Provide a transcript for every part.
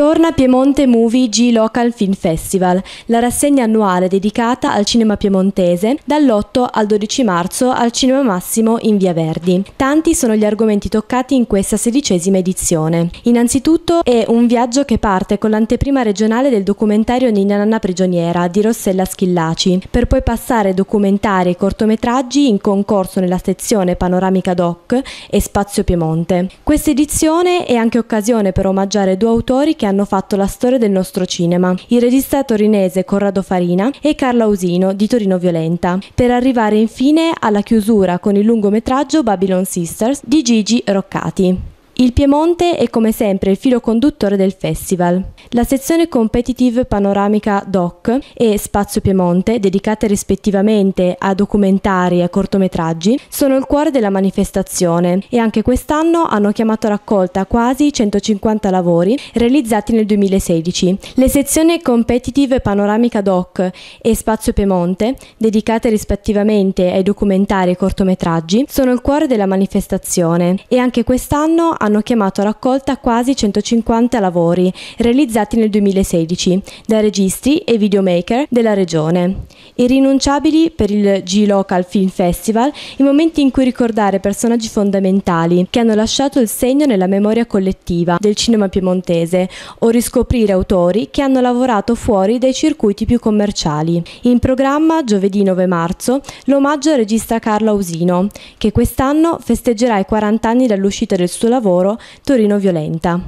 Torna Piemonte Movie G Local Film Festival, la rassegna annuale dedicata al cinema piemontese dall'8 al 12 marzo al Cinema Massimo in Via Verdi. Tanti sono gli argomenti toccati in questa sedicesima edizione. Innanzitutto è un viaggio che parte con l'anteprima regionale del documentario Nina Nanna Prigioniera di Rossella Schillaci, per poi passare documentari e cortometraggi in concorso nella sezione Panoramica Doc e Spazio Piemonte. Questa edizione è anche occasione per omaggiare due autori che hanno hanno fatto la storia del nostro cinema, il regista torinese Corrado Farina e Carla Ausino di Torino Violenta, per arrivare infine alla chiusura con il lungometraggio Babylon Sisters di Gigi Roccati. Il Piemonte è come sempre il filo conduttore del festival. La sezione competitive panoramica DOC e Spazio Piemonte, dedicate rispettivamente a documentari e a cortometraggi, sono il cuore della manifestazione e anche quest'anno hanno chiamato raccolta quasi 150 lavori realizzati nel 2016. Le sezioni competitive panoramica DOC e Spazio Piemonte, dedicate rispettivamente ai documentari e cortometraggi, sono il cuore della manifestazione e anche quest'anno hanno hanno chiamato a raccolta quasi 150 lavori realizzati nel 2016 da registi e videomaker della regione. Irrinunciabili per il G-Local Film Festival i momenti in cui ricordare personaggi fondamentali che hanno lasciato il segno nella memoria collettiva del cinema piemontese o riscoprire autori che hanno lavorato fuori dai circuiti più commerciali. In programma giovedì 9 marzo l'omaggio al regista Carlo Ausino che quest'anno festeggerà i 40 anni dall'uscita del suo lavoro loro Torino Violenta.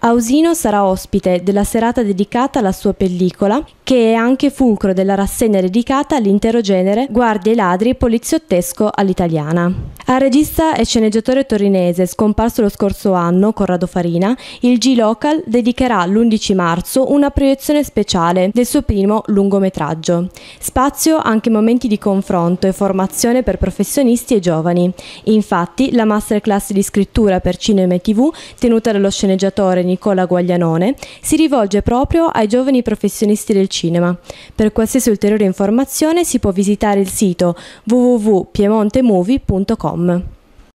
Ausino sarà ospite della serata dedicata alla sua pellicola che è anche fulcro della rassegna dedicata all'intero genere Guardie e ladri poliziottesco all'italiana. Al regista e sceneggiatore torinese scomparso lo scorso anno, Corrado Farina, il G-Local dedicherà l'11 marzo una proiezione speciale del suo primo lungometraggio. Spazio anche momenti di confronto e formazione per professionisti e giovani. Infatti, la masterclass di scrittura per cinema e tv, tenuta dallo sceneggiatore Nicola Guaglianone, si rivolge proprio ai giovani professionisti del cinema cinema. Per qualsiasi ulteriore informazione si può visitare il sito www.piemontemovie.com.